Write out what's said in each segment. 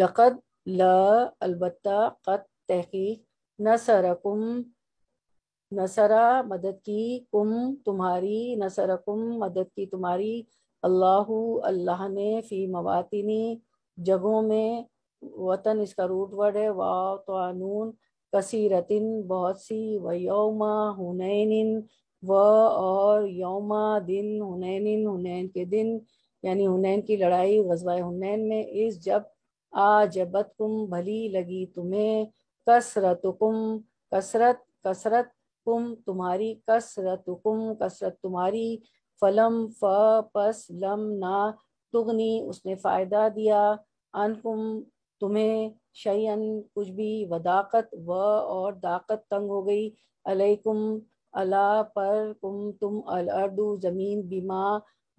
लक़द ल अलबत् कत तहकीक नसरकुम नसरा मदद की कुम तुम्हारी नसरकुम मदद की तुम्हारी अल्लाह अल्लाह ने फ़ी मवातिनी जगहों में वतन इसका रूट वर्ड है तो तनून कसीरतिन बहुत सी व यौमा हुनैन व और योम दिन हुनैन हुनैन के दिन यानी हुनैन की लड़ाई गज़बा हुनैन में इस जब आजबत कुम भली लगी तुम्हें कसरत कुम कसरत कसरत कुम तुम्हारी कसरत कुम कसरत तुम्हारी फलम फ पस लम ना तुगनी उसने फ़ायदा दिया अनकुम तुम्हें शयन कुछ भी वदाकत व और दाकत तंग हो गई अलैकुम अला पर कुम तुम अल अर्दू ज़मीन बीमा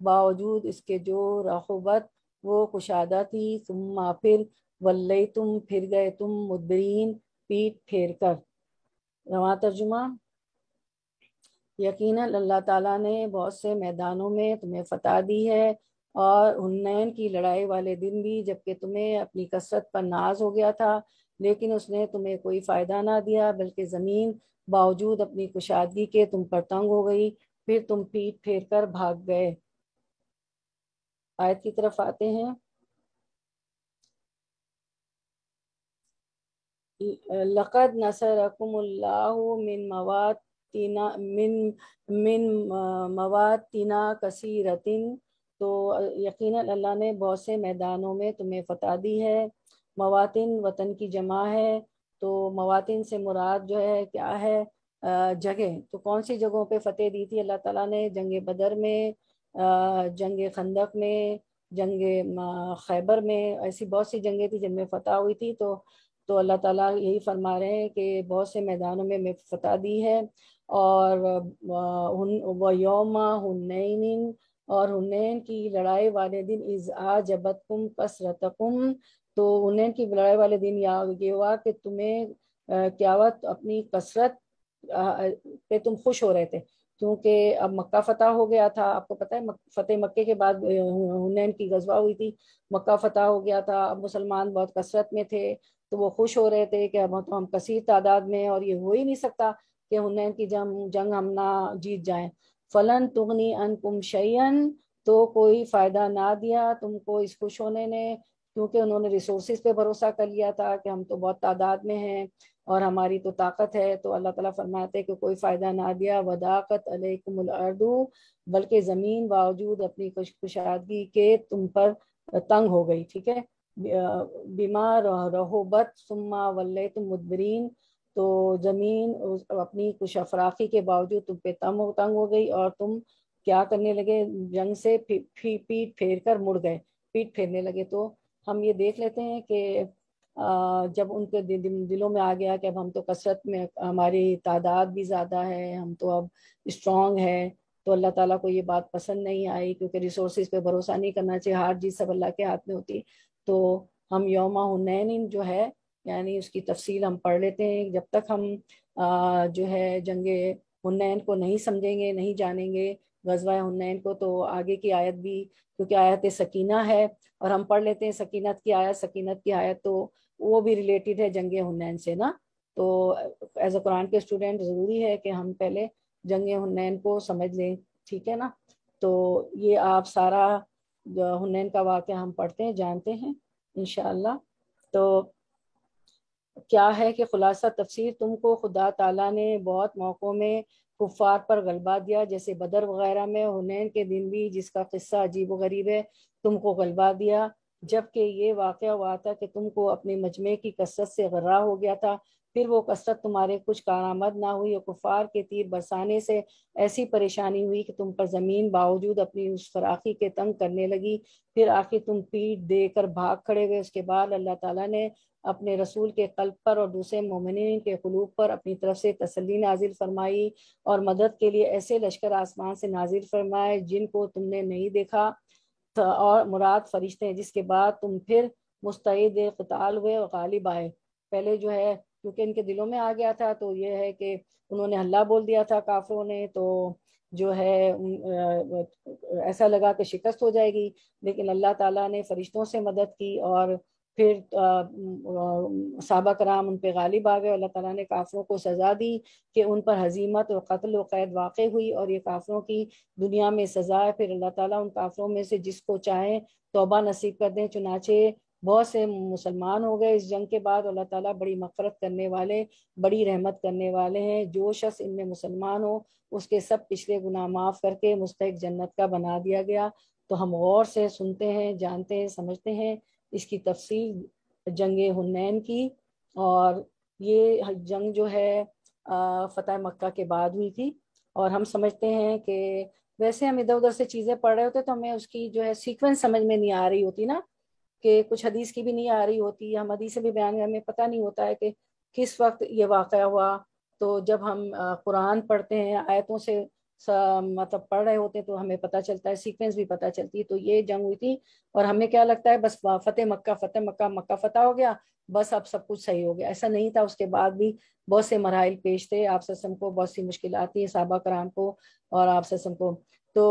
बावजूद इसके जो रहोबत वो कुशादा थी तुम फिर वल्लई तुम फिर गए तुम मुद्रीन पीठ फेर कर रवा तर्जुमा यकीन अल्लाह ताला ने बहुत से मैदानों में तुम्हें फतह दी है और उन्नयन की लड़ाई वाले दिन भी जबकि तुम्हें अपनी कसरत पर नाज हो गया था लेकिन उसने तुम्हें कोई फ़ायदा ना दिया बल्कि ज़मीन बावजूद अपनी कुशादगी के तुम पर तंग हो गई फिर तुम पीठ फेर कर भाग गए आयत की तरफ आते हैं लक़द मिन मवाद तीना मिन मिन मवाद तीना रतिन तो यकीन अल्लाह ने बहुत से मैदानों में तुम्हें फतह दी है मवातिन वतन की जमा है तो मवातिन से मुराद जो है क्या है जगह तो कौन सी जगहों पे फतेह दी थी अल्लाह ताला ने जंग बदर में जंग खंदक में जंग खैबर में ऐसी बहुत सी जंगें थी जिनमें फतह हुई थी तो तो अल्लाह ताला यही फरमा रहे हैं कि बहुत से मैदानों में मैं फतह दी है और व योम हुनैन और हुनैन की लड़ाई वाले दिन इज़ आ जबतकुम कसरतकुम तो हुनैन की लड़ाई वाले दिन या ये हुआ कि तुम्हें क्यावत अपनी कसरत पे तुम खुश हो रहे थे क्योंकि अब मक्का फतह हो गया था आपको पता है फतेह मक्के के बाद हुनैन की गजवा हुई थी मक्का फतह हो गया था अब मुसलमान बहुत कसरत में थे तो वो खुश हो रहे थे कि अब तो हम कसीर तादाद में और ये हो ही नहीं सकता कि हुनैन की जंग जंग हम ना जीत जाए फलन तुगनी अन कुमशन तो कोई फ़ायदा ना दिया तुमको इस खुश होने ने क्योंकि उन्होंने रिसोर्स पे भरोसा कर लिया था कि हम तो बहुत तादाद में हैं और हमारी तो ताकत है तो अल्लाह ताला फरमाते हैं कि कोई फ़ायदा ना दिया वदाकत अलैकुमलअर्दू बल्कि ज़मीन बावजूद अपनी खुश खुशादगी के तुम पर तंग हो गई ठीक है बीमार रहो बत सुम्मा तुम मुदबरीन तो ज़मीन अपनी कुछ अफराखी के बावजूद तुम पे तम हो तंग हो गई और तुम क्या करने लगे जंग से पीठ फेर कर मुड़ गए पीठ फेरने लगे तो हम ये देख लेते हैं कि जब उनके दिलों में आ गया कि अब हम तो कसरत में हमारी तादाद भी ज़्यादा है हम तो अब स्ट्रॉन्ग है तो अल्लाह ताला को ये बात पसंद नहीं आई क्योंकि रिसोर्स पे भरोसा नहीं करना चाहिए हार जीत सब अल्लाह के हाथ में होती तो हम योम हुनैन जो है यानी उसकी तफसील हम पढ़ लेते हैं जब तक हम आ, जो है जंग हुनैन को नहीं समझेंगे नहीं जानेंगे गजवा हुनैन को तो आगे की आयत भी क्योंकि आयत सकीना है और हम पढ़ लेते हैं सकीनत की आयत सकीनत की आयत तो वो भी रिलेटेड है जंग हुनैन से ना तो एज अ कुरान के स्टूडेंट ज़रूरी है कि हम पहले जंग हुनैन को समझ लें ठीक है ना तो ये आप सारा हुनैन का वाक्य हम पढ़ते हैं जानते हैं इन तो क्या है कि खुलासा तफसीर तुमको खुदा ताला ने बहुत मौक़ों में कुफार पर गलबा दिया जैसे बदर वगैरह में हुनैन के दिन भी जिसका किस्सा अजीब व गरीब है तुमको गलबा दिया जबकि ये वाक़ हुआ था कि तुमको अपने मजमे की कसरत से गर्रा हो गया था फिर वो कसरत तुम्हारे कुछ कारामद ना हुई और कुफार के तीर बरसाने से ऐसी परेशानी हुई कि तुम पर ज़मीन बावजूद अपनी उस फराखी के तंग करने लगी फिर आखिर तुम पीट देकर भाग खड़े हुए उसके बाद अल्लाह ताला ने अपने रसूल के कल्प पर और दूसरे ममिन के कलूब पर अपनी तरफ से तसली नाजिल फरमाई और मदद के लिए ऐसे लश्कर आसमान से नाजिल फरमाए जिनको तुमने नहीं देखा और मुराद फरिश्ते हैं जिसके बाद तुम फिर मुस्तैद कताल हुए और गालिब आए पहले जो है क्योंकि इनके दिलों में आ गया था तो ये है कि उन्होंने हल्ला बोल दिया था काफरों ने तो जो है ऐसा लगा कि शिकस्त हो जाएगी लेकिन अल्लाह ताला ने फरिश्तों से मदद की और फिर सबक कराम उन पर गालिब आ गए अल्लाह ताला ने काफरों को सज़ा दी कि उन पर हजीमत और कत्ल व कैद वाक़ हुई और ये काफरों की दुनिया में सज़ा है फिर अल्लाह ताला उन काफरों में से जिसको चाहें तोबा नसीब कर दें चुनाचे बहुत से मुसलमान हो गए इस जंग के बाद अल्लाह ताला बड़ी मफरत करने वाले बड़ी रहमत करने वाले हैं जो शख्स इनमें मुसलमान हो उसके सब पिछले गुनाह माफ़ करके मुस्तक जन्नत का बना दिया गया तो हम गौर से सुनते हैं जानते हैं समझते हैं इसकी तफसील जंग हुनैन की और ये जंग जो है फ़तेह मक्का के बाद हुई थी और हम समझते हैं कि वैसे हम इधर उधर से चीज़ें पढ़ रहे होते तो हमें उसकी जो है सीक्वेंस समझ में नहीं आ रही होती ना कि कुछ हदीस की भी नहीं आ रही होती हम हदीस भी बयान हमें पता नहीं होता है कि किस वक्त ये वाक़ हुआ तो जब हम कुरान पढ़ते हैं आयतों से मतलब पढ़ रहे होते हैं तो हमें पता चलता है सीक्वेंस भी पता चलती है तो ये जंग हुई थी और हमें क्या लगता है बस फतेह मक्का फतेह मक्का मक्का फतह हो गया बस अब सब कुछ सही हो गया ऐसा नहीं था उसके बाद भी बहुत से मराइल पेश थे आप ससम को बहुत सी मुश्किल आती है साहबा कराम को और आप ससम को तो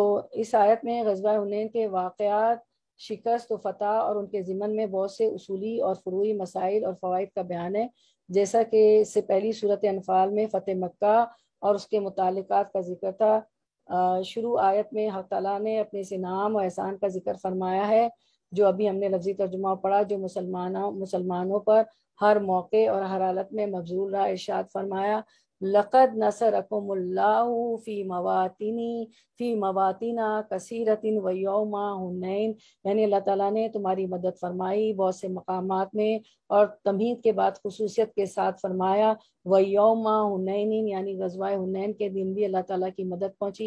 इस आयत में गजबा उन्हें के वाक़ात शिकस्त व फतह और उनके ज़िमन में बहुत से उसूली और फरूई मसाइल और फ़वाद का बयान है जैसा कि इससे पहली सूरत अनफाल में फ़तेह मक्का और उसके मुतल का जिक्र था शुरू आयत में हक तला ने अपने इस इनाम और एहसान का जिक्र फरमाया है जो अभी हमने लफ्जी तर्जुमा पढ़ा जो मुसलमानों मुसलमानों पर हर मौके और हर हालत में मबजूल रहा इर्शाद फरमाया लक़द नसर फ़ी मवातिनी फ़ी मवातिना कसरतिन वयोमा हुनैन यानी अल्लाह ताला ने तुम्हारी मदद फरमाई बहुत से मकाम में और तमहीद के बाद खसूसियत के साथ फरमाया वयोमा हुनैन यानी गजवा हुनैन के दिन भी अल्लाह ताला की मदद पहुंची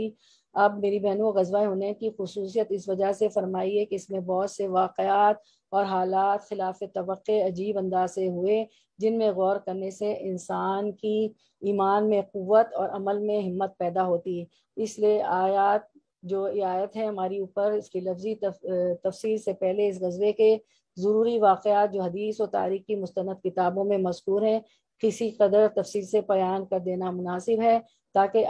अब मेरी बहनों गजवा हुनैन की खसूसियत इस वजह से फरमाई है कि इसमें बहुत से वाकयात और हालात खिलाफ तो अजीब अंदाज से हुए जिनमें गौर करने से इंसान की ईमान में क़वत और अमल में हिम्मत पैदा होती है इसलिए आयात जो ये आयत है हमारी ऊपर इसकी लफ्जी तफ, तफसीर से पहले इस गजबे के ज़रूरी वाक़ात जो हदीस और तारीख की मुस्ंद किताबों में मशहूर हैं किसी कदर तफसील से बयान कर देना मुनासिब है ताकि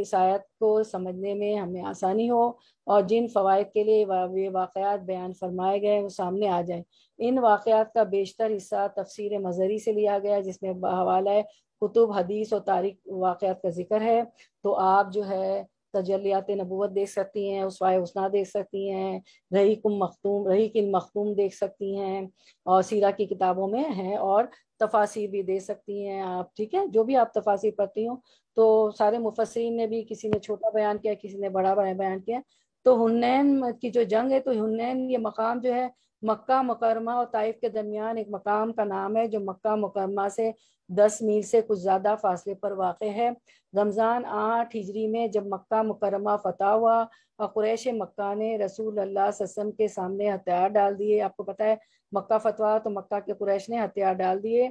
इस आयत को समझने में हमें आसानी हो और जिन फ़वाद के लिए वे वाक़ात बयान फरमाए गए वो सामने आ जाए इन वाक़ात का बेशतर हिस्सा तफसर मजहरी से लिया गया जिसमें हवाला कुतुब हदीस और तारीख वाक़ात का जिक्र है तो आप जो है तजलियात नबूत देख सकती हैं उसवाए उसना देख सकती हैं रही कुम मखतूम रही किन मखतूम देख सकती हैं और सीरा की किताबों में है और तफासिर भी दे सकती हैं आप ठीक है जो भी आप तफासिर पढ़ती हो तो सारे मुफसरीन ने भी किसी ने छोटा बयान किया किसी ने बड़ा बयान किया तो हुनैन की जो जंग है तो हुनैन ये मकाम जो है मक्का मुकरमा और ताइफ के दरमियान एक मकाम का नाम है जो मक्का मुकरमा से दस मील से कुछ ज़्यादा फासले पर वाक़ है रमज़ान आठ हिजरी में जब मक्का मुकरमा फतह हुआ और कुरैश मक्का ने रसूल अल्लाह ससम के सामने हथियार डाल दिए आपको पता है मक्का फतवा तो मक्का के कुरैश ने हथियार डाल दिए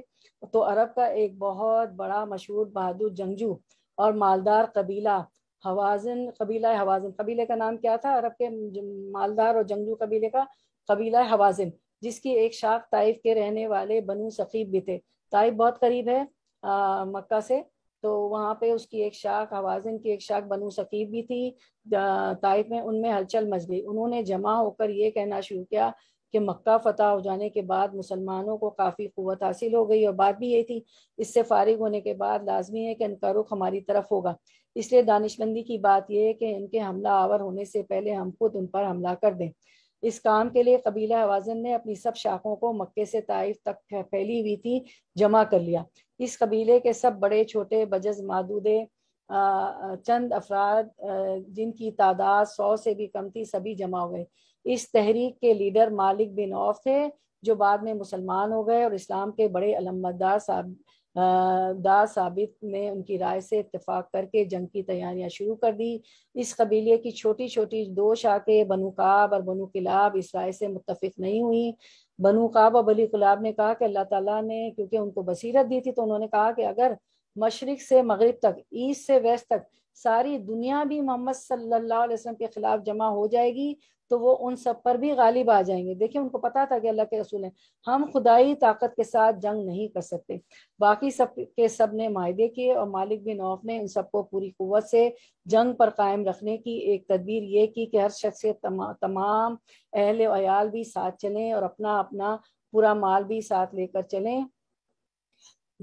तो अरब का एक बहुत बड़ा मशहूर बहादुर जंगजू और मालदार कबीला हवाजन कबीला हवाजन कबीले का नाम क्या था अरब के मालदार और जंगजू कबीले का कबीला हवाजिन जिसकी एक शाख ताइफ के रहने वाले बनु सकीब भी थे ताइफ बहुत करीब है आ, मक्का से तो वहाँ पे उसकी एक शाख हवाजिन की एक शाख बनु सकीब भी थी ताइफ में उनमें हलचल मच गई उन्होंने जमा होकर ये कहना शुरू किया कि मक्का फतह हो जाने के बाद मुसलमानों को काफ़ी क़वत हासिल हो गई और बात भी यही थी इससे फारिग होने के बाद लाजमी है कि इनका रुख हमारी तरफ होगा इसलिए दानिशमंदी की बात यह है कि इनके हमला आवर होने से पहले हम खुद उन पर हमला कर दें इस काम के लिए कबीला हवाजन ने अपनी सब शाखों को मक्के से ताइफ तक फैली हुई थी जमा कर लिया इस कबीले के सब बड़े छोटे बजज मादूदे चंद अफराद जिनकी तादाद सौ से भी कम थी सभी जमा हुए इस तहरीक के लीडर मालिक बिन औफ थे जो बाद में मुसलमान हो गए और इस्लाम के बड़े अलमदार साहब दास साबित ने उनकी राय से इतफाक करके जंग की तैयारियां शुरू कर दी इस कबीले की छोटी छोटी दो शाखे बनु काब और बनु किलाब इस राय से मुतफिक नहीं हुई बनु काब और बली गुलाब ने कहा कि अल्लाह ताला ने क्योंकि उनको बसीरत दी थी तो उन्होंने कहा कि अगर मशरक से मगरब तक ईस्ट से वेस्ट तक सारी दुनिया भी मोहम्मद सल्लल्लाहु अलैहि वसल्लम के खिलाफ जमा हो जाएगी तो वो उन सब पर भी गालिब आ जाएंगे देखिए उनको पता था कि अल्लाह के रसूल हैं हम खुदाई ताकत के साथ जंग नहीं कर सकते बाकी सब के सब ने माहे किए और मालिक बिन औफ ने इन सबको पूरी कुत से जंग पर कायम रखने की एक तदबीर ये की कि हर शख्स तमा, तमाम अहल वयाल भी साथ चलें और अपना अपना पूरा माल भी साथ लेकर चलें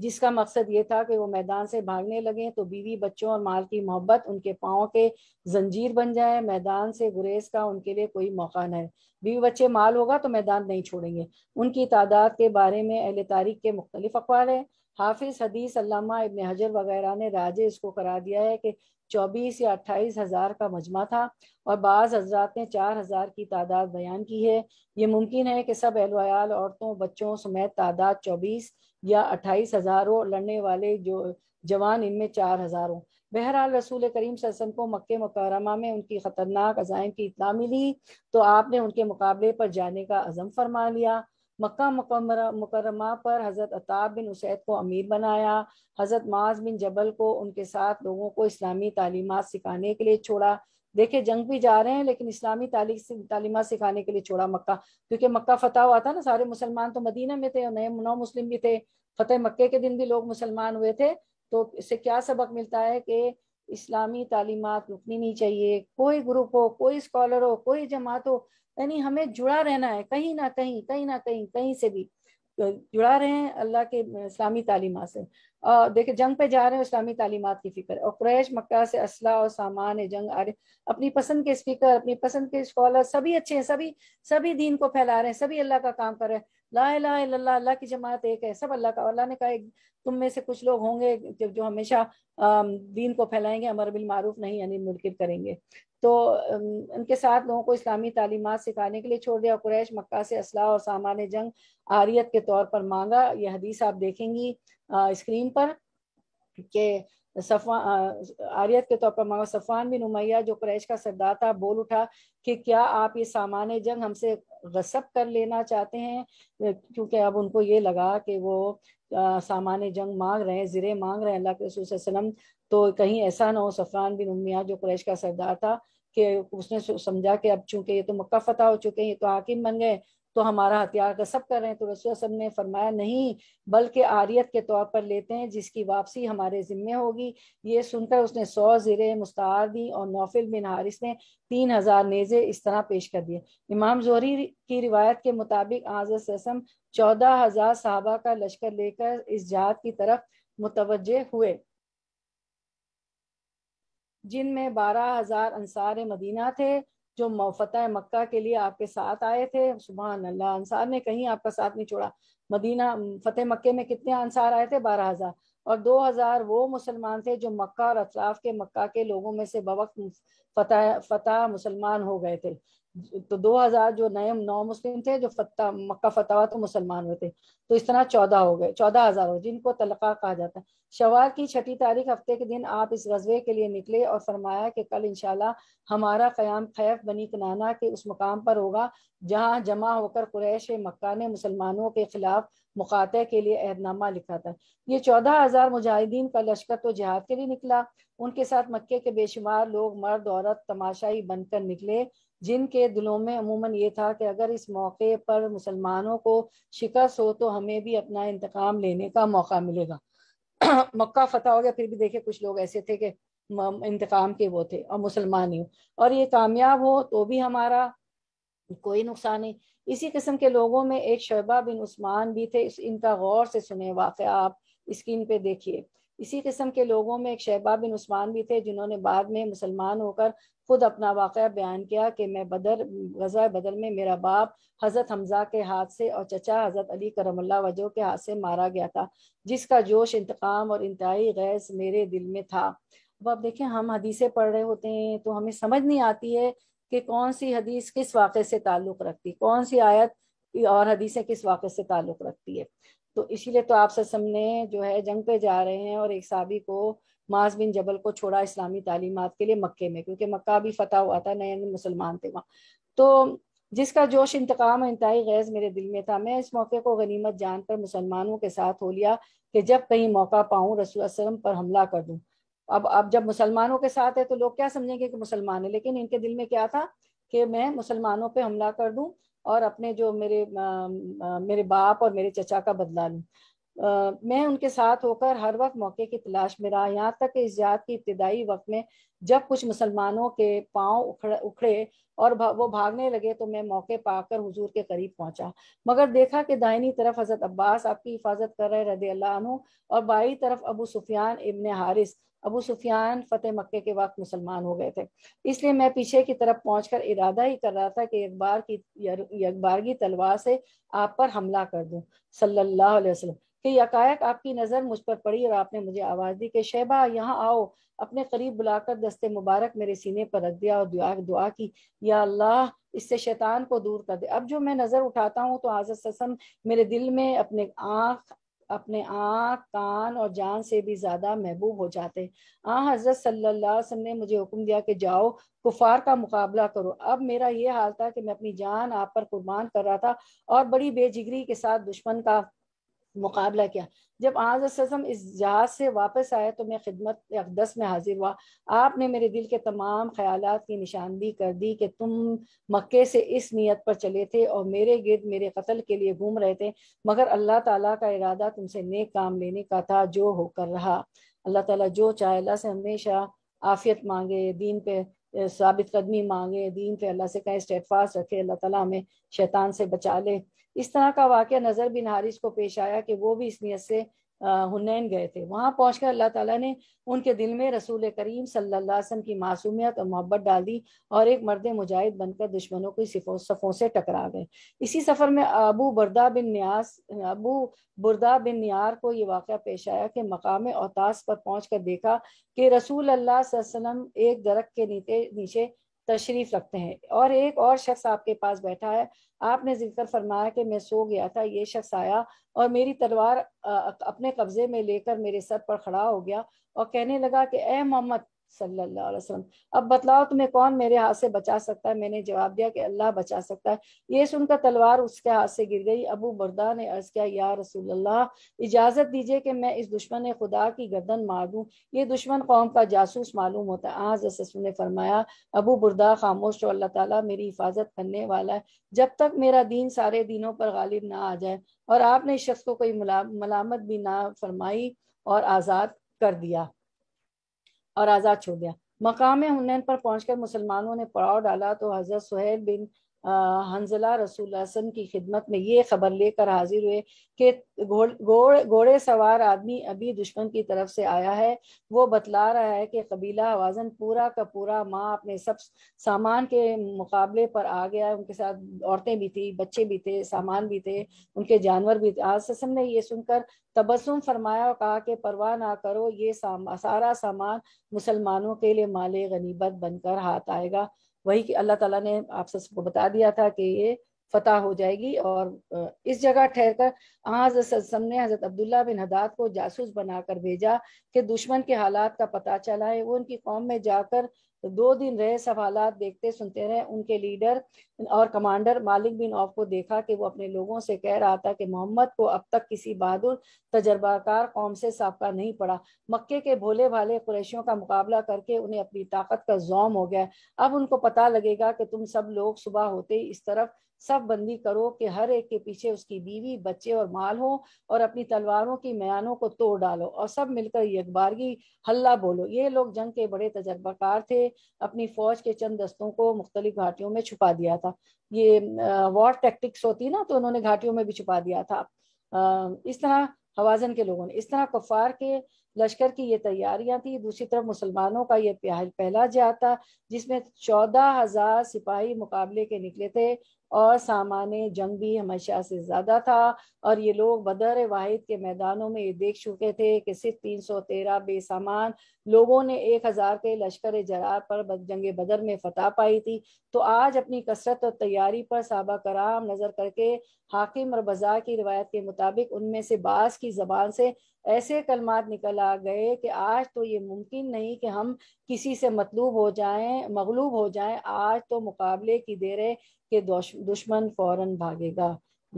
जिसका मकसद ये था कि वो मैदान से भागने लगे तो बीवी बच्चों और माल की मोहब्बत उनके पाओ के जंजीर बन जाए मैदान से गुरेज का उनके लिए कोई मौका न है बीवी बच्चे माल होगा तो मैदान नहीं छोड़ेंगे उनकी तादाद के बारे में अहल तारीख के मुख्तलिफ अखबार है हाफिज हदीस अल्लामा इबन हजर वगैरह ने राजे इसको करार दिया है कि चौबीस या अट्ठाईस हज़ार का मजमा था और बाज़ हजरात ने चार हज़ार की तादाद बयान की है ये मुमकिन है कि सब अहलवयाल औरतों बच्चों समेत तादाद चौबीस या अट्ठाईस हजारों लड़ने वाले जो जवान इनमें चार हजारों बहरहाल रसूल करीम ससन को मक्के मुकरमा में उनकी ख़तरनाक अजाइम की इतना मिली तो आपने उनके मुकाबले पर जाने का अज़म फरमा लिया मक्का मुकरमा पर हज़रत अताब बिन उसैद को अमीर बनाया हज़रत माज बिन जबल को उनके साथ लोगों को इस्लामी तालीमत सिखाने के लिए छोड़ा देखे जंग भी जा रहे हैं लेकिन इस्लामी तालीमत सिखाने के लिए छोड़ा मक्का क्योंकि मक्का फतह हुआ था ना सारे मुसलमान तो मदीना में थे और नए नौ मुस्लिम भी थे फतेह मक्के के दिन भी लोग मुसलमान हुए थे तो इससे क्या सबक मिलता है कि इस्लामी तालीमत रुकनी नहीं चाहिए कोई ग्रुप हो कोई स्कॉलर हो कोई जमात हो यानी हमें जुड़ा रहना है कहीं ना कहीं कहीं ना कहीं कहीं से भी जुड़ा रहे हैं अल्लाह के इस्लामी तालीमा से देखे जंग पे जा रहे हैं इस्लामी तालीमत की फिक्र और क्रैश मक्का से असला और सामान जंग आ रहे अपनी पसंद के स्पीकर अपनी पसंद के स्कॉलर सभी अच्छे हैं सभी सभी दीन को फैला रहे हैं सभी अल्लाह का काम कर रहे हैं ला अल्लाह की जमात एक है सब अल्लाह का अल्लाह ने कहा तुम में से कुछ लोग होंगे जो हमेशा दीन को फैलाएंगे अमर बिल मारूफ नहीं यानी मुनकर करेंगे तो उनके साथ लोगों को इस्लामी तालीमत सिखाने के लिए छोड़ दिया कुरैश मक्का से असला और सामान्य जंग आरियत के तौर पर मांगा यह हदीस आप देखेंगी स्क्रीन पर के सफ़ान आरियत के तौर पर मामा सफ़ान बिन उमैया जो क्रैश का सरदार था बोल उठा कि क्या आप ये सामान जंग हमसे गसब कर लेना चाहते हैं क्योंकि अब उनको ये लगा कि वो सामान जंग मांग रहे हैं ज़िरे मांग रहे हैं अल्लाह के रसूलम तो कहीं ऐसा ना हो सफ़ान बिन उमिया जो क्रैश का सरदार था कि उसने समझा कि अब चूंकि ये तो मक्का फतह हो चुके हैं ये तो हाकिम बन गए तो हमारा हथियार गसब कर रहे हैं तो रसूल सब ने फरमाया नहीं बल्कि आरियत के तौर पर लेते हैं जिसकी वापसी हमारे ज़िम्मे होगी ये सुनकर उसने सौ जिरे मुस्तार दी और नौफिल बिन हारिस ने तीन हज़ार नेज़े इस तरह पेश कर दिए इमाम जोहरी की रिवायत के मुताबिक आज़ रसम चौदह हज़ार साहबा का लश्कर लेकर इस जात की तरफ मुतवजह हुए जिनमें बारह हजार अंसार मदीना थे जो फतेह मक्का के लिए आपके साथ आए थे सुबह अल्लाह अंसार ने कहीं आपका साथ नहीं छोड़ा मदीना फतेह मक्के में कितने अंसार आए थे बारह हजार और दो हजार वो मुसलमान थे जो मक्का और अतराफ के मक्का के लोगों में से बवक फतेह फतेह मुसलमान हो गए थे तो 2000 जो नए नौ मुस्लिम थे जो फतह मक्का फतवा तो मुसलमान हुए थे तो इस तरह चौदह हो गए चौदह हजार हो जिनको तलका कहा जाता है शवाल की छठी तारीख हफ्ते के दिन आप इस गजबे के लिए निकले और फरमाया कि कल इनशाला हमारा क्याम खैफ बनी कनाना के उस मुकाम पर होगा जहाँ जमा होकर कुरैश मक्का ने मुसलमानों के खिलाफ मुखाते के लिए अहदनामा लिखा था ये चौदह हजार मुजाहिदीन का लश्कर तो जिहाद के लिए निकला उनके साथ मक्के के बेशुमार लोग मर्द औरत तमाशाई बनकर निकले जिनके दिलों में अमूमन ये था कि अगर इस मौके पर मुसलमानों को शिकस्त हो तो हमें भी अपना इंतकाम लेने का मौका मिलेगा मक्का फतह हो गया फिर भी देखे कुछ लोग ऐसे थे कि इंतकाम के वो थे और मुसलमान ही और ये कामयाब हो तो भी हमारा कोई नुकसान नहीं इसी किस्म के लोगों में एक शोबा बिन उस्मान भी थे इनका गौर से सुने वाक़ आप स्क्रीन पे देखिए इसी किस्म के लोगों में एक शहबा बिन उस्मान भी थे जिन्होंने बाद में मुसलमान होकर खुद अपना वाक़ बयान किया कि मैं बदर गजा बदर में मेरा बाप हज़रत हमजा के हाथ से और चचा हज़रत अली करमल्ला वजह के हाथ से मारा गया था जिसका जोश इंतकाम और इंतहाई गैस मेरे दिल में था अब आप देखें हम हदीसें पढ़ रहे होते हैं तो हमें समझ नहीं आती है कि कौन सी हदीस किस वाक़े से ताल्लुक़ रखती कौन सी आयत और हदीसें किस वाक़े से ताल्लुक़ रखती है तो इसीलिए तो आप ने जो है जंग पे जा रहे हैं और एक साबी को माज बिन जबल को छोड़ा इस्लामी तालीमत के लिए मक्के में क्योंकि मक्का भी फतह हुआ था नए मुसलमान थे वहाँ तो जिसका जोश इंतकाम इंतहाई गैज़ मेरे दिल में था मैं इस मौके को गनीमत जानकर मुसलमानों के साथ हो लिया कि जब कहीं मौका पाऊँ रसूल वसलम पर हमला कर दूँ अब अब जब मुसलमानों के साथ है तो लोग क्या समझेंगे कि मुसलमान है लेकिन इनके दिल में क्या था कि मैं मुसलमानों पर हमला कर दूँ और अपने जो मेरे आ, मेरे बाप और मेरे चचा का बदला लूँ मैं उनके साथ होकर हर वक्त मौके की तलाश में रहा यहाँ तक कि इस जात की इब्तदाई वक्त में जब कुछ मुसलमानों के पांव उखड़ उखड़े और वो भागने लगे तो मैं मौके पाकर हुजूर के करीब पहुंचा मगर देखा कि दाहिनी तरफ हजरत अब्बास आपकी हिफाजत कर रहे रदी अल्लाह और बाई तरफ अबू सुफियान इबन हारिस अबू सुफियान फतेह मक्के के वक्त मुसलमान हो गए थे इसलिए मैं पीछे की तरफ पहुंचकर इरादा ही कर रहा था कि अखबार की अखबार की तलवार से आप पर हमला कर दूं सल्लल्लाहु अलैहि वसल्लम कि यकायक आपकी नज़र मुझ पर पड़ी और आपने मुझे आवाज़ दी कि शहबा यहाँ आओ अपने करीब बुलाकर दस्ते मुबारक मेरे सीने पर रख दिया और दुआ दुआ की या अल्लाह इससे शैतान को दूर कर दे अब जो मैं नज़र उठाता हूँ तो आज ससम मेरे दिल में अपने आँख अपने आँख कान और जान से भी ज़्यादा महबूब हो जाते आ हाँ, हज़रत सल्लल्लाहु अलैहि वसल्लम ने मुझे हुक्म दिया कि जाओ कुफार का मुकाबला करो अब मेरा ये हाल था कि मैं अपनी जान आप पर कुर्बान कर रहा था और बड़ी बेजिगरी के साथ दुश्मन का मुकाबला किया जब आज़म इस जहाज से वापस आया तो मैं खिदमत अकदस में हाजिर हुआ आपने मेरे दिल के तमाम ख्याल की निशानदी कर दी कि तुम मक्के से इस नीयत पर चले थे और मेरे गिरद मेरे कत्ल के लिए घूम रहे थे मगर अल्लाह ताला का इरादा तुमसे नेक काम लेने का था जो होकर रहा अल्लाह ताला जो चाहे अल्लाह से हमेशा आफियत मांगे दीन पे साबित कदमी मांगे दीन पे अल्लाह से कहें स्टेटफास्ट रखे अल्लाह तला हमें शैतान से बचा ले इस तरह का वाक्य नज़र बिन हारिस को पेश आया कि वो भी इस नीयत से हुनैन गए थे वहां पहुंचकर कर अल्लाह ताला ने उनके दिल में रसूल करीम सल्लल्लाहु अलैहि वसल्लम की मासूमियत और मोहब्बत डाल दी और एक मर्द मुजाहिद बनकर दुश्मनों की सफ़ों से टकरा गए इसी सफ़र में अबू बरदा बिन न्यास अबू बुरदा बिन नियार को ये वाक़ पेश आया कि मकाम औतास पर पहुंच कर देखा कि रसूल अल्लाह वसल्लम एक दरख्त के नीचे नीचे तशरीफ़ रखते हैं और एक और शख्स आपके पास बैठा है आपने जिक्र फरमाया कि मैं सो गया था ये शख्स आया और मेरी तलवार अपने कब्ज़े में लेकर मेरे सर पर खड़ा हो गया और कहने लगा कि ए मोहम्मद सल्लल्लाहु अलैहि वसल्लम अब बताओ तुम्हें कौन मेरे हाथ से बचा सकता है मैंने जवाब दिया कि अल्लाह बचा सकता है ये सुनकर तलवार उसके हाथ से गिर गई अबू बरदा ने अर्ज किया या रसूल अल्लाह इजाज़त दीजिए कि मैं इस दुश्मन ने खुदा की गर्दन मार दूँ ये दुश्मन कौम का जासूस मालूम होता है आज रसूल ने फरमाया अबू बुरदा खामोश और अल्लाह ताला मेरी हिफाजत करने वाला है जब तक मेरा दीन सारे दिनों पर गालिब ना आ जाए और आपने इस शख्स को कोई मलामत भी ना फरमाई और आज़ाद कर दिया और आज़ाद छोड़ दिया मकाम हुनैन पर पहुंचकर मुसलमानों ने पड़ाव डाला तो हज़रत सुहेल बिन हंजला रसूल की खिदमत में ये खबर लेकर हाजिर हुए कि घोड़े गोड़, सवार आदमी अभी दुश्मन की तरफ से आया है वो बतला रहा है कि कबीला हवाजन पूरा का पूरा माँ अपने सब सामान के मुकाबले पर आ गया उनके साथ औरतें भी थी बच्चे भी थे सामान भी थे उनके जानवर भी थे आसम ने ये सुनकर तबसुम फरमाया और कहा कि परवाह ना करो ये सामा, सारा सामान मुसलमानों के लिए माले गनीबत बनकर हाथ आएगा वही कि अल्लाह ताला ने आप सबको बता दिया था कि ये फतेह हो जाएगी और इस जगह ठहर कर आजम ने हजरत अब्दुल्ला बिन हदात को जासूस बनाकर भेजा कि दुश्मन के हालात का पता चला है वो उनकी कौम में जाकर दो दिन रहे सब हालात देखते सुनते रहे उनके लीडर और कमांडर मालिक बिन औफ को देखा कि वो अपने लोगों से कह रहा था कि मोहम्मद को अब तक किसी बहादुर तजर्बाकार कौम से सबका नहीं पड़ा मक्के के भोले भाले कुरैशियों का मुकाबला करके उन्हें अपनी ताकत का जोम हो गया अब उनको पता लगेगा कि तुम सब लोग सुबह होते ही इस तरफ सब बंदी करो कि हर एक के पीछे उसकी बीवी बच्चे और माल हो और अपनी तलवारों की मैनों को तोड़ डालो और सब मिलकर यकबारगी हल्ला बोलो ये लोग जंग के बड़े तजर्बाकार थे अपनी फौज के चंद दस्तों को मुख्तलिफ घाटियों में छुपा दिया था ये वॉर टेक्टिक्स होती ना तो उन्होंने घाटियों में भी छुपा दिया था आ, इस तरह हवाजन के लोगों ने इस तरह कुफार के लश्कर की ये तैयारियां थी दूसरी तरफ मुसलमानों का ये पहला जहा था जिसमें चौदह हजार सिपाही मुकाबले के निकले थे और सामान जंग भी हमेशा से ज़्यादा था और ये लोग बदर वाहिद के मैदानों में ये देख चुके थे कि सिर्फ तीन सौ तेरह बेसामान लोगों ने एक हज़ार के लश्कर जरार पर जंग बदर में फतह पाई थी तो आज अपनी कसरत और तैयारी पर साबा कराम नज़र करके हाकिम और बाजार की रवायत के मुताबिक उनमें से बास की ज़बान से ऐसे कलमात निकल आ गए कि आज तो ये मुमकिन नहीं कि हम किसी से मतलूब हो जाएं मगलूब हो जाएं आज तो मुकाबले की देरें कि दुश्मन फौरन भागेगा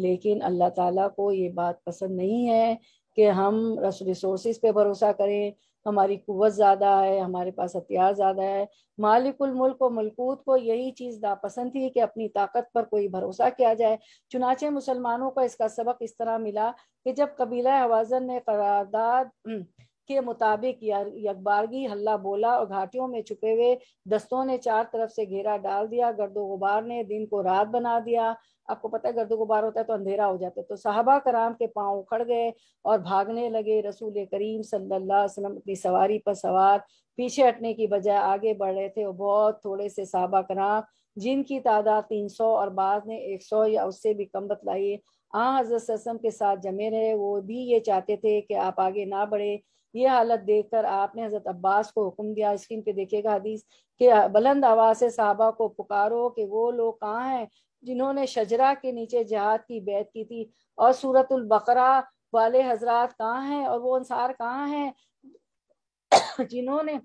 लेकिन अल्लाह ताला को ये बात पसंद नहीं है कि हम रिसोर्स पे भरोसा करें हमारी कुत ज़्यादा है हमारे पास हथियार ज़्यादा है मालिकुल मुल्क व मलकूत को यही चीज़ नापसंद थी कि अपनी ताकत पर कोई भरोसा किया जाए चुनाचे मुसलमानों को इसका सबक इस तरह मिला कि जब कबीला हवाजन ने करारदाद हम्म, के मुताबिक यकबारगी हल्ला बोला और घाटियों में छुपे हुए दस्तों ने चार तरफ से घेरा डाल दिया गर्दो गुबार ने दिन को रात बना दिया आपको पता है गर्दो गुबार होता है तो अंधेरा हो जाता है तो साहबा कराम के पाँव उखड़ गए और भागने लगे रसूल करीम सल्लल्लाहु अलैहि वसल्लम अपनी सवारी पर सवार पीछे हटने की बजाय आगे बढ़ रहे थे और बहुत थोड़े से साहबा कराम जिनकी तादाद तीन सौ और बाद ने एक सौ या उससे भी कम बतलाई आ हजरत के साथ जमे रहे वो भी ये चाहते थे कि आप आगे ना बढ़े ये हालत देखकर आपने हजरत अब्बास को हुक्म दिया स्क्रीन पे देखेगा हदीस के बुलंद आवाज से साहबा को पुकारो कि वो लोग कहाँ हैं जिन्होंने शजरा के नीचे जहाद की बैत की थी और सूरत बकरा वाले हजरात कहाँ हैं और वो अंसार कहाँ हैं जिन्होंने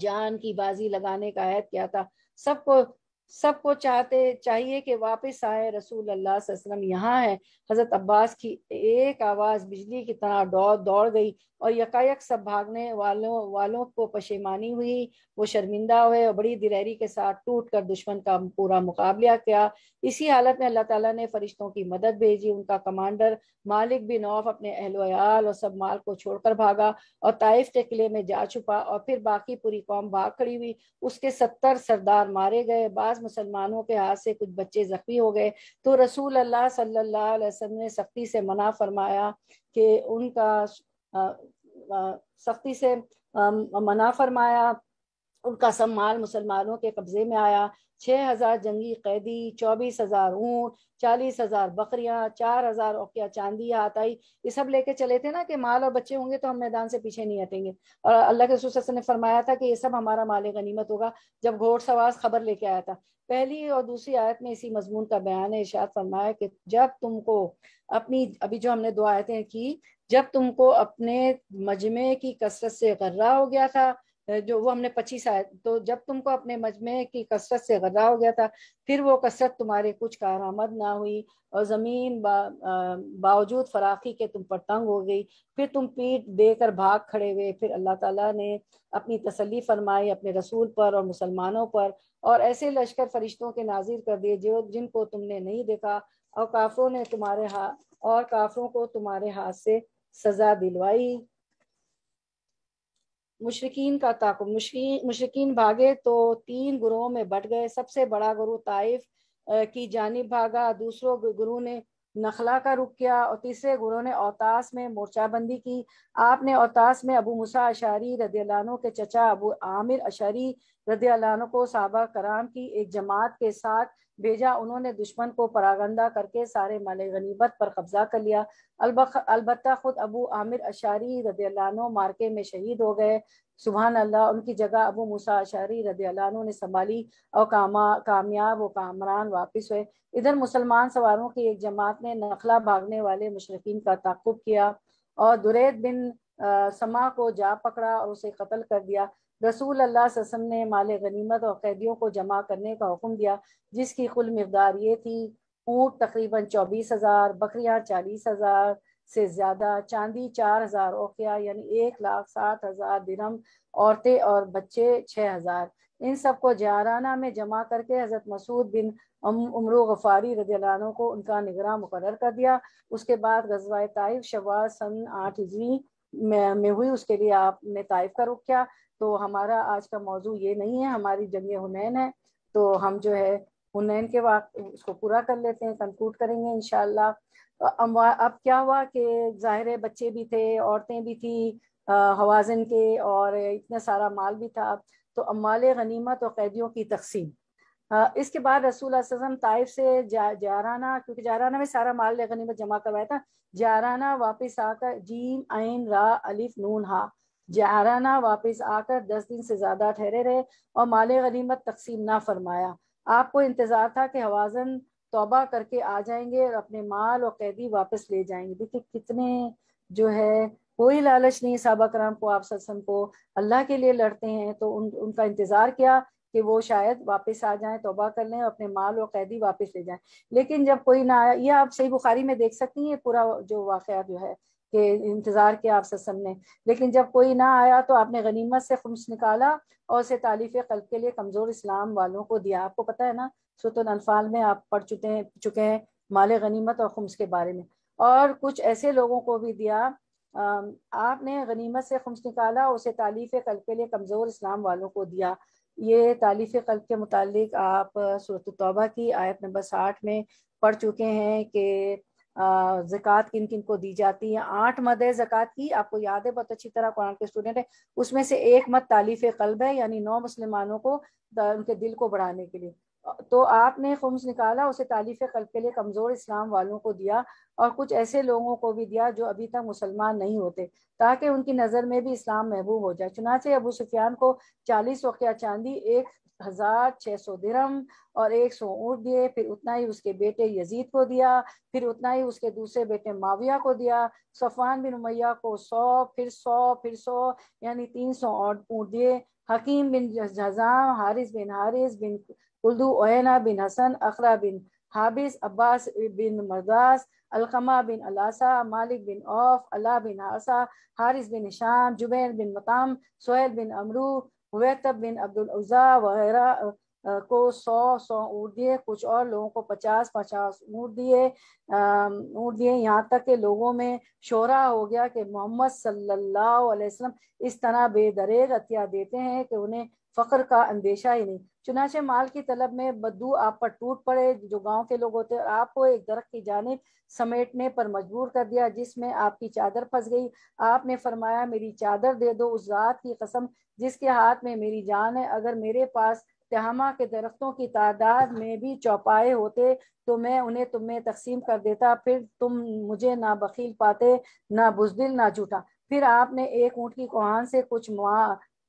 जान की बाजी लगाने का ऐद किया था सबको सबको चाहते चाहिए कि वापस आए रसूल अल्लाह वसल्लम यहाँ है हज़रत अब्बास की एक आवाज़ बिजली की तरह दौड़ दौड़ गई और यकायक सब भागने वालों वालों को पशेमानी हुई वो शर्मिंदा हुए और बड़ी दिलहरी के साथ टूट कर दुश्मन का पूरा मुकाबला किया इसी हालत में अल्लाह ताला ने फरिश्तों की मदद भेजी उनका कमांडर मालिक बिन औफ अपने अहलोयाल और सब माल को छोड़कर भागा और ताइफ के किले में जा छुपा और फिर बाकी पूरी कौम भाग खड़ी हुई उसके सत्तर सरदार मारे गए बाज मुसलमानों के हाथ से कुछ बच्चे जख्मी हो गए तो रसूल अल्लाह सल्लल्लाहु अलैहि वसल्लम ने सख्ती से मना फरमाया कि उनका सख्ती से मना फरमाया उनका सब माल मुसलमानों के कब्जे में आया छः हज़ार जंगी कैदी चौबीस हज़ार ऊँट चालीस हज़ार बकरियाँ चार हज़ार ओकिया चांदी आताई ये सब लेके चले थे ना कि माल और बच्चे होंगे तो हम मैदान से पीछे नहीं हटेंगे और अल्लाह के रसूल ने फरमाया था कि ये सब हमारा माल गनीमत होगा जब घोड़सवास खबर लेके आया था पहली और दूसरी आयत में इसी मजमून का बयान है इशाद फरमाया कि जब तुमको अपनी अभी जो हमने दो आयतें की जब तुमको अपने मजमे की कसरत से गर्रा हो गया था जो वो हमने पच्चीस आया तो जब तुमको अपने मजमे की कसरत से गदा हो गया था फिर वो कसरत तुम्हारे कुछ कार आमद ना हुई और ज़मीन बा, बावजूद फराखी के तुम पर तंग हो गई फिर तुम पीठ देकर भाग खड़े हुए फिर अल्लाह ताला ने अपनी तसली फरमाई अपने रसूल पर और मुसलमानों पर और ऐसे लश्कर फरिश्तों के नाजिर कर दिए जो जिनको तुमने नहीं देखा और काफरों ने तुम्हारे हाथ और काफरों को तुम्हारे हाथ से सज़ा दिलवाई मुशरकिन का ताकुब मुशरकिन भागे तो तीन गुरुओं में बट गए सबसे बड़ा गुरु ताइफ की जानब भागा दूसरों गुरु ने नखला का रुख किया और तीसरे गुरु ने औतास में मोर्चाबंदी की आपने औतास में अबू मुसा अशारी रदियालानों के चचा अबू आमिर अशारी रदियालानों को सबा कराम की एक जमात के साथ भेजा उन्होंने दुश्मन को परागंदा करके सारे माल गनीबत पर कब्जा कर लिया अलबत् खुद अबू आमिर अशारी रदियल्लानो मार्के में शहीद हो गए सुबहान अल्लाह उनकी जगह अबू मूसा अशारी रदियल्लानो ने संभाली और कामा कामयाब व कामरान वापस हुए इधर मुसलमान सवारों की एक जमात ने नखला भागने वाले मुशरकिन का ताकुब किया और दुरैद बिन आ, समा को जा पकड़ा और उसे कत्ल कर दिया रसूल अल्लाह ससम ने माल गनीमत और कैदियों को जमा करने का हुक्म दिया जिसकी कुल मकदार ये थी ऊँट तकरीबन चौबीस हज़ार बकरियाँ चालीस हज़ार से ज़्यादा चांदी चार हज़ार ओकिया यानी एक लाख सात हज़ार दिनम औरतें और बच्चे छः हज़ार इन सबको जाराना में जमा करके हज़रत मसूद बिन उमरू गफारी रजानों को उनका निगरान मुकर कर दिया उसके बाद गजवाए ताइफ शवाल सन आठ हिजरी में, में हुई उसके लिए आपने ताइफ का रुख किया तो हमारा आज का मौजू ये नहीं है हमारी जंग हुनैन है तो हम जो है हुनैन के वाक उसको पूरा कर लेते हैं कंक्लूड करेंगे इनशाला तो अब क्या हुआ कि ज़ाहिर बच्चे भी थे औरतें भी थी हवाजन के और इतना सारा माल भी था तो अमाल गनीमत और कैदियों की तकसीम इसके बाद रसूल सजम ताइफ से जा जाराना क्योंकि जाराना में सारा माल गनीमत जमा करवाया था जाराना वापस आकर जीम आइन रा अलिफ नून हा जहराना वापस आकर दस दिन से ज्यादा ठहरे रहे और माल गनीमत तकसीम ना फरमाया आपको इंतजार था कि हवाजन तोबा करके आ जाएंगे और अपने माल और कैदी वापस ले जाएंगे देखिए कितने जो है कोई लालच नहीं सबा कराम को आप सत्संग को अल्लाह के लिए लड़ते हैं तो उन उनका इंतजार किया कि वो शायद वापस आ जाए तोबा कर लें और अपने माल और कैदी वापस ले जाए लेकिन जब कोई ना आया ये आप सही बुखारी में देख सकती हैं पूरा जो वाक़ जो है कि इंतज़ार किया आप ससम ने लेकिन जब कोई ना आया तो आपने गनीमत से ख़ुमस निकाला और उसे तालीफ कल्ब के लिए कमज़ोर इस्लाम वालों को दिया आपको पता है ना सुतन अनफाल में आप पढ़ चुके हैं चुके हैं माल गनीमत और ख़ुम्स के बारे में और कुछ ऐसे लोगों को भी दिया आपने गनीमत से खम्स निकाला उसे तालीफ कल्ब के लिए कमज़ोर इस्लाम वालों को दिया ये तालीफ कल्ब के मुतालिक आप सूरत तौबा की आयत नंबर साठ में पढ़ चुके हैं कि जक़ात किन किन को दी जाती है आठ है ज़क़़त की आपको याद है बहुत अच्छी तरह कुरान के स्टूडेंट है उसमें से एक मत तालीफ कल्ब है यानी नौ मुसलमानों को उनके दिल को बढ़ाने के लिए तो आपने खुम्स निकाला उसे तालीफ कल्ब के लिए कमज़ोर इस्लाम वालों को दिया और कुछ ऐसे लोगों को भी दिया जो अभी तक मुसलमान नहीं होते ताकि उनकी नज़र में भी इस्लाम महबूब हो जाए चुनाचे अबू सुफियान को चालीस वक़्या चांदी एक हजार छह सौ दिरम और एक सौ ऊँट दिए फिर उतना ही उसके बेटे यजीद को दिया फिर उतना ही उसके दूसरे बेटे माविया को दिया सफ़ान बिन उमैया को सौ फिर सौ फिर सौ यानी तीन सौ ऊँट दिए हकीम बिन जजाम हारिस बिन हारिस बिन उल्दू ओना बिन हसन अखरा बिन हाबिस अब्बास बिन मरदास अलकमा बिन अलासा मालिक बिन औफ अला बिन आसा हारिस बिन शाम जुबैर बिन मताम सोहेल बिन अमरू हुवैतब बिन अब्दुल उज़ा वगैरह को सौ सौ ऊँट दिए कुछ और लोगों को पचास पचास ऊँट दिए ऊँट दिए यहाँ तक के लोगों में शोरा हो गया कि मोहम्मद सल्लल्लाहु अलैहि वसल्लम इस तरह बेदरेग हत्या देते हैं कि उन्हें फ़ख्र का अंदेशा ही नहीं चुनाचे माल की तलब में बद्दू आप पर टूट पड़े जो गांव के लोग होते आपको एक दरख्त की जानब समेटने पर मजबूर कर दिया जिसमें आपकी चादर फंस गई आपने फरमाया मेरी चादर दे दो उस रात की कसम जिसके हाथ में मेरी जान है अगर मेरे पास तहमा के दरख्तों की तादाद में भी चौपाए होते तो मैं उन्हें तुम्हें तकसीम कर देता फिर तुम मुझे ना बकील पाते ना बुजदिल ना झूठा फिर आपने एक ऊँट की कोहान से कुछ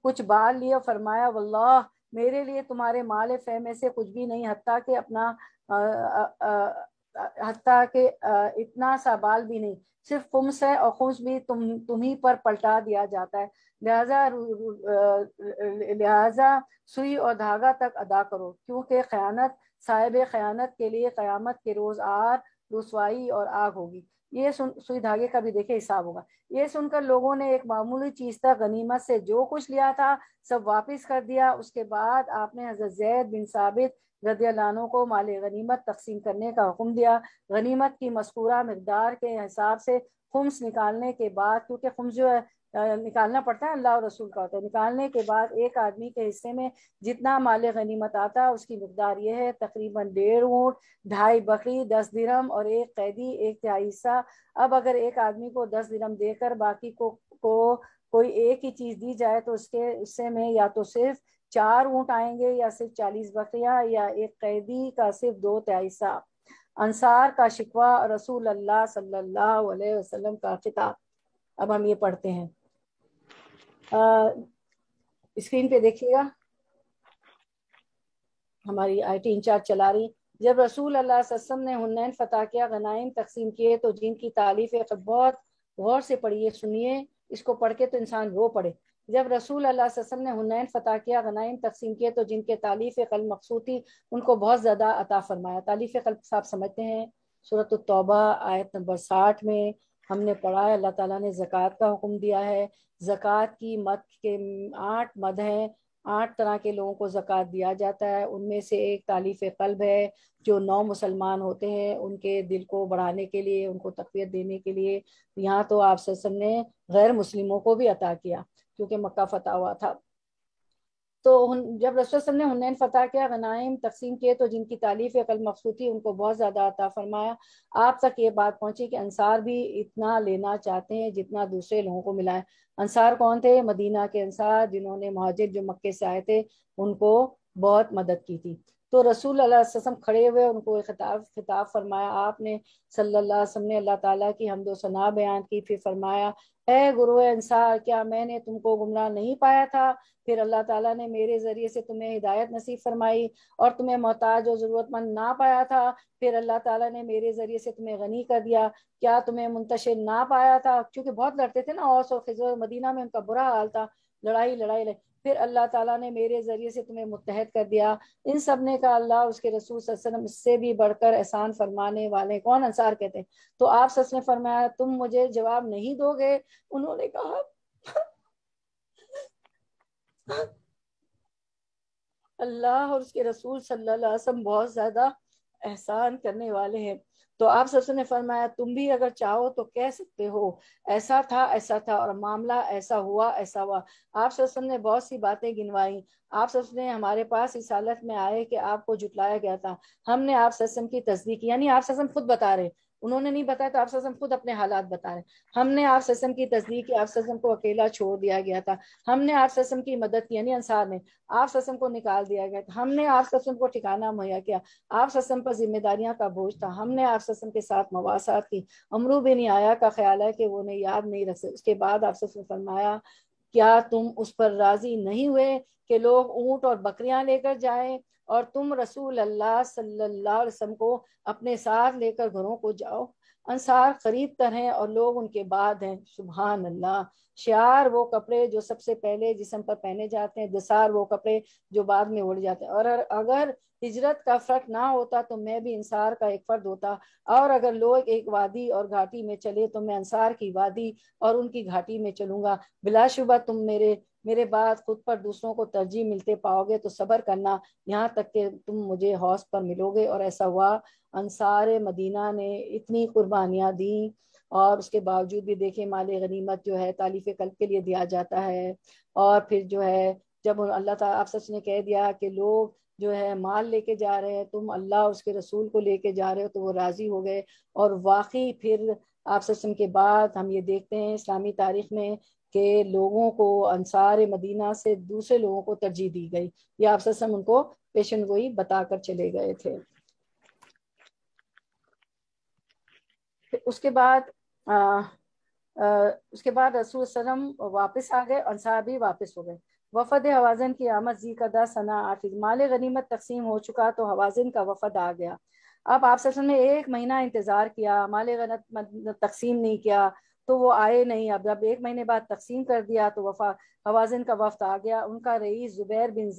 कुछ बाल लिया फरमाया वल्लाह मेरे लिए तुम्हारे माल फहमे से कुछ भी नहीं हती के अपना हत्या के आ, इतना सा बाल भी नहीं सिर्फ खुम्स है और खुम्स भी तुम तुम्ही पर पलटा दिया जाता है लिहाजा लिहाजा सुई और धागा तक अदा करो क्योंकि खयानत साहिब खयानत के लिए क़यामत के रोज़ आर रसवाई और आग होगी ये सुन सुई धागे का भी देखे हिसाब होगा ये सुनकर लोगों ने एक मामूली चीज था गनीमत से जो कुछ लिया था सब वापस कर दिया उसके बाद आपने हजरत जैद बिन साबित रदियालानों को माल गनीमत तकसीम करने का हुक्म दिया गनीमत की मस्कूरा मकदार के हिसाब से खुम्स निकालने के बाद क्योंकि खुम्स जो है निकालना पड़ता है अल्लाह और रसूल का होता तो है निकालने के बाद एक आदमी के हिस्से में जितना माल गनीमत आता है उसकी मकदार ये है तकरीबन डेढ़ ऊँट ढाई बकरी दस दिरम और एक कैदी एक तिहाई हिस्सा अब अगर एक आदमी को दस दिरम देकर बाकी को को कोई एक ही चीज़ दी जाए तो उसके हिस्से में या तो सिर्फ चार ऊँट आएंगे या सिर्फ चालीस बकरियाँ या एक कैदी का सिर्फ दो तिहाई हिस्सा अंसार का शिकवा रसूल अल्लाह सल्लल्लाहु का खिताब अब हम ये पढ़ते हैं स्क्रीन पे देखिएगा हमारी आईटी इंचार्ज चला रही जब रसूल अल्लाह सस्म ने हुनैन फतह किया गनाइम तकसीम किए तो जिनकी तारीफ बहुत गौर से पढ़िए सुनिए इसको पढ़ के तो इंसान रो पड़े जब रसूल अल्लाह वसम ने हुनैन फतह किया गनाइम तकसीम किए तो जिनके तालीफ कल मकसूती उनको बहुत ज़्यादा अता फरमाया तालीफ कल साहब समझते हैं सूरत तौबा आयत नंबर साठ में हमने पढ़ा है अल्लाह ताला ने जक़ात का हुक्म दिया है जक़़ात की मत के आठ मद हैं आठ तरह के लोगों को ज़क़़त दिया जाता है उनमें से एक तालीफ कल्ब है जो नौ मुसलमान होते हैं उनके दिल को बढ़ाने के लिए उनको तकवीत देने के लिए यहाँ तो आप सब ने गैर मुस्लिमों को भी अता किया क्योंकि मक्का फतह हुआ था तो जब रसुल ने हुनैन फ़तह के गनाइम तकसीम किए तो जिनकी तारीफ़ अकल मकसूद थी उनको बहुत ज़्यादा अता फरमाया आप तक ये बात पहुँची कि अनसार भी इतना लेना चाहते हैं जितना दूसरे लोगों को मिलाए अंसार अनसार कौन थे मदीना के अनसार जिन्होंने महाजिर जो मक्के से आए थे उनको बहुत मदद की थी तो रसूल वसम खड़े हुए उनको खिताब खिताब फरमाया आपने सल्लाम ने अल्लाह ताला की हमदो सना बयान की फिर फरमाया ए गुरु इंसार क्या मैंने तुमको गुमराह नहीं पाया था फिर अल्लाह ताला ने मेरे ज़रिए से तुम्हें हिदायत नसीब फरमाई और तुम्हें मोहताज और ज़रूरतमंद ना पाया था फिर अल्लाह ताला ने मेरे ज़रिए से तुम्हें गनी कर दिया क्या तुम्हें मुंतशिर ना पाया था क्योंकि बहुत लड़ते थे ना और खिजर मदीना में उनका बुरा हाल था लड़ाई लड़ाई लड़ाई फिर अल्लाह ताला ने मेरे ज़रिए से तुम्हें मुतहद कर दिया इन सब ने कहा अल्लाह उसके रसूल वसल्लम इससे भी बढ़कर एहसान फरमाने वाले कौन अंसार कहते हैं तो आप सच ने फरमाया तुम मुझे जवाब नहीं दोगे उन्होंने कहा अल्लाह और उसके रसूल सल्लल्लाहु अलैहि वसल्लम बहुत ज़्यादा एहसान करने वाले हैं तो आप सबसे ने फरमाया तुम भी अगर चाहो तो कह सकते हो ऐसा था ऐसा था और मामला ऐसा हुआ ऐसा हुआ आप सबसे ने बहुत सी बातें गिनवाई आप ससने हमारे पास इस हालत में आए कि आपको जुटलाया गया था हमने आप ससम की तस्दीक की यानी आप ससम खुद बता रहे उन्होंने नहीं बताया तो आप ससम खुद अपने हालात बता रहे हमने आप ससम की तस्दीक की आप ससम को अकेला छोड़ दिया गया था हमने आप ससम की मदद की यानी अंसार ने आप ससम को निकाल दिया गया था हमने आप ससम को ठिकाना मुहैया किया आप ससम पर जिम्मेदारियां का बोझ था हमने आप ससम के साथ मवासात की अमरू बिन आया का ख्याल है कि वो उन्हें याद नहीं रख उसके बाद आप ससम फरमाया क्या तुम उस पर राजी नहीं हुए कि लोग ऊंट और बकरियां लेकर जाए और तुम रसूल अल्लाह सल्लल्लाहु अलैहि वसल्लम को अपने साथ लेकर घरों को जाओ अंसार खरीद कर हैं और लोग उनके बाद हैं सुबहान अल्लाह शार वो कपड़े जो सबसे पहले जिसम पर पहने जाते हैं दसार वो कपड़े जो बाद में उड़ जाते हैं और अगर हिजरत का फर्क ना होता तो मैं भी इंसार का एक फर्द होता और अगर लोग एक वादी और घाटी में चले तो मैं अंसार की वादी और उनकी घाटी में चलूंगा बिलाशुबा तुम मेरे मेरे बाद खुद पर दूसरों को तरजीह मिलते पाओगे तो सब्र करना यहाँ तक कि तुम मुझे हौस पर मिलोगे और ऐसा हुआ अनसार मदीना ने इतनी कुर्बानियाँ दी और उसके बावजूद भी देखे माल गनीमत जो है तालीफ कल्ब के लिए दिया जाता है और फिर जो है जब अल्लाह ताला आप सच ने कह दिया कि लोग जो है माल लेके जा रहे हैं तुम अल्लाह उसके रसूल को लेके जा रहे हो तो वो राज़ी हो गए और वाकई फिर आप सच के बाद हम ये देखते हैं इस्लामी तारीख में के लोगों को अंसार मदीना से दूसरे लोगों को तरजीह दी गई या आप सब उनको पेशन गोई बताकर चले गए थे उसके बाद आ, आ, उसके बाद रसूल सलम वापस आ गए अंसार भी वापस हो गए वफद हवाजन की आमद जी का दस सना आफिज माल गनीमत तकसीम हो चुका तो हवाजन का वफद आ गया अब आप ससन ने एक महीना इंतज़ार किया माल गनत तकसीम नहीं किया तो वो आए नहीं अब जब एक महीने बाद तकसीम कर दिया तो वफा हवाजन का वफ्त आ गया उनका रईस जुबैर बिन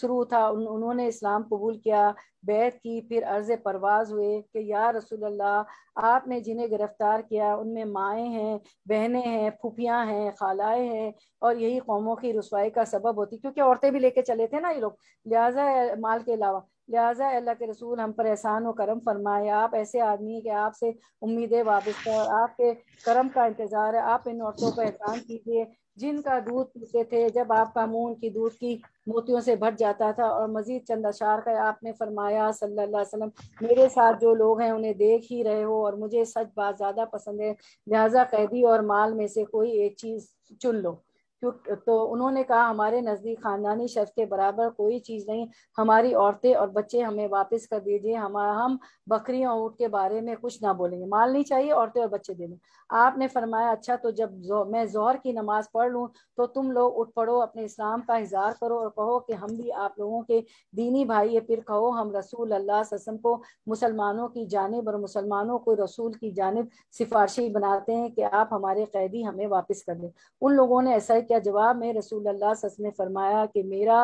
शुरू था उन, उन्होंने इस्लाम कबूल किया बैत की फिर अर्ज परवाज हुए कि या रसूल अल्लाह आपने जिन्हें गिरफ्तार किया उनमें माएँ हैं बहनें हैं फूफियाँ हैं खालाएँ हैं और यही कौमों की रसवाई का सबब होती क्योंकि औरतें भी लेके चले थे ना ये लोग लिहाजा माल के अलावा लिहाजा अल्लाह के रसूल हम पर एहसान व करम फरमाए आप ऐसे आदमी हैं कि आपसे उम्मीदें वाबस्ता और आपके करम का इंतज़ार है आप इन औरतों पर एहसान कीजिए जिनका दूध पीते थे जब आपका मून की दूध की मोतियों से भर जाता था और मजीद चंद अशार का आपने फरमाया सल्लल्लाहु अलैहि वसल्लम मेरे साथ जो लोग हैं उन्हें देख ही रहे हो और मुझे सच बात ज़्यादा पसंद है लिहाजा कैदी और माल में से कोई एक चीज़ चुन लो तो उन्होंने कहा हमारे नज़दीक खानदानी शर्फ के बराबर कोई चीज़ नहीं हमारी औरतें और बच्चे हमें वापस कर दीजिए हम हम बकरी और ऊँट के बारे में कुछ ना बोलेंगे माल नहीं चाहिए औरतें और बच्चे देने आपने फरमाया अच्छा तो जब जो, मैं जोहर की नमाज पढ़ लूँ तो तुम लोग उठ पढ़ो अपने इस्लाम का इजहार करो और कहो कि हम भी आप लोगों के दीनी भाई है फिर कहो हम रसूल अल्लाह ससम को मुसलमानों की जानब और मुसलमानों को रसूल की जानब सिफारशी बनाते हैं कि आप हमारे कैदी हमें वापस कर दें उन लोगों ने ऐसा ही क्या जवाब में रसूल अल्लाह ने फरमाया कि मेरा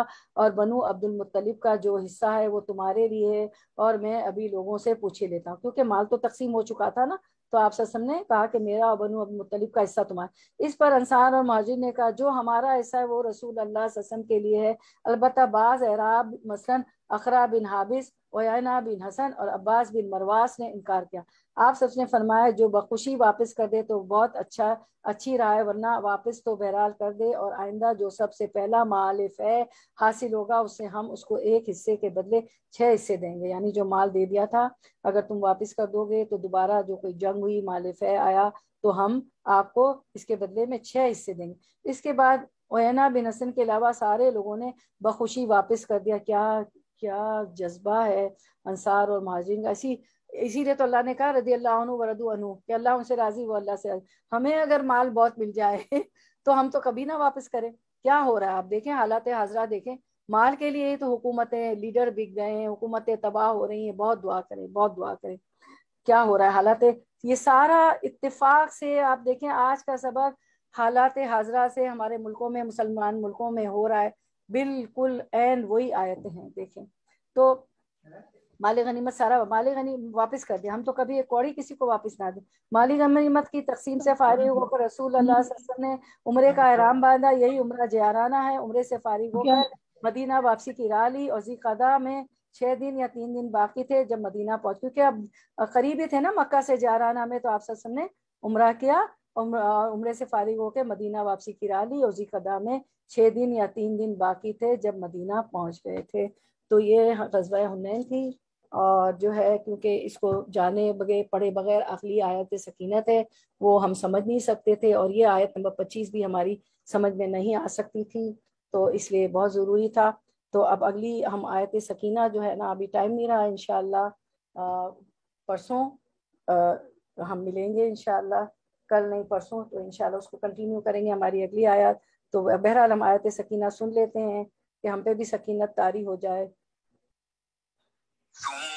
और बनु अब्दुल मुतलिब का जो हिस्सा है वो तुम्हारे लिए है और मैं अभी लोगों से पूछ ही लेता हूँ क्योंकि माल तो तकसीम हो चुका था ना तो आप ससम ने कहा कि मेरा और बनु अब्दुल मुतलिब का हिस्सा तुम्हारा इस पर अंसार और महाजिर ने कहा जो हमारा हिस्सा है वो रसूल अल्लाह ससम के लिए है अलबत्त बाज़ एराब मसलन अखरा बिन हाबिस ओयना बिन हसन और अब्बास बिन मरवास ने इनकार किया आप सबने फरमाया जो बखुशी वापस कर दे तो बहुत अच्छा अच्छी राय वरना वापस तो बहरहाल कर दे और आइंदा जो सबसे पहला मालिफ है हासिल होगा उससे हम उसको एक हिस्से के बदले छः हिस्से देंगे यानी जो माल दे दिया था अगर तुम वापस कर दोगे तो दोबारा जो कोई जंग हुई मालिफ है आया तो हम आपको इसके बदले में छह हिस्से देंगे इसके बाद ओयना बिन हसन के अलावा सारे लोगों ने बखुशी वापस कर दिया क्या क्या जज्बा है अंसार और महाजरीन का ऐसी इसीलिए तो अल्लाह ने कहा रदी अल्लाह वरदू अनु कि अल्लाह उनसे राजी वो अल्लाह से हमें अगर माल बहुत मिल जाए तो हम तो कभी ना वापस करें क्या हो रहा है आप देखें हालात हाजरा देखें माल के लिए तो हुकूमतें लीडर बिक गए हैं हुकूमतें तबाह हो रही हैं बहुत दुआ करें बहुत दुआ करें क्या हो रहा है हालात ये सारा इतफाक से आप देखें आज का सबक हालात हाजरा से हमारे मुल्कों में मुसलमान मुल्कों में हो रहा है बिल्कुल एन वही आयतें हैं देखें तो माल गनीमत सारा माल गनी वापस कर दिया हम तो कभी एक कौड़ी किसी को वापस ना दे माली गनीमत की तकसीम से फारिग हम्म। होकर रसूल अल्लाह ने उम्र का आराम अच्छा। बांधा यही उम्र जयाराना है उम्र से फारिग होकर मदीना वापसी की राह ली और जीकदा में छह दिन या तीन दिन बाकी थे जब मदीना पहुंच क्योंकि अब करीब ही थे ना मक्का से जयाराना में तो आप सब ने उम्र किया उम्र से फारिग होकर मदीना वापसी की राह ली उसी कदा में छः दिन या तीन दिन बाकी थे जब मदीना पहुंच गए थे तो ये गजबा हुनैन थी और जो है क्योंकि इसको जाने बगैर पढ़े बगैर अखली आयत सकीनत है वो हम समझ नहीं सकते थे और ये आयत नंबर पच्चीस भी हमारी समझ में नहीं आ सकती थी तो इसलिए बहुत ज़रूरी था तो अब अगली हम आयत सकीना जो है ना अभी टाइम नहीं रहा इन परसों हम मिलेंगे इनशाला कल नहीं परसों तो इन उसको कंटिन्यू करेंगे हमारी अगली आयत तो बहरहाल हम आयत सकीना सुन लेते हैं कि हम पे भी सकीनत तारी हो जाए तो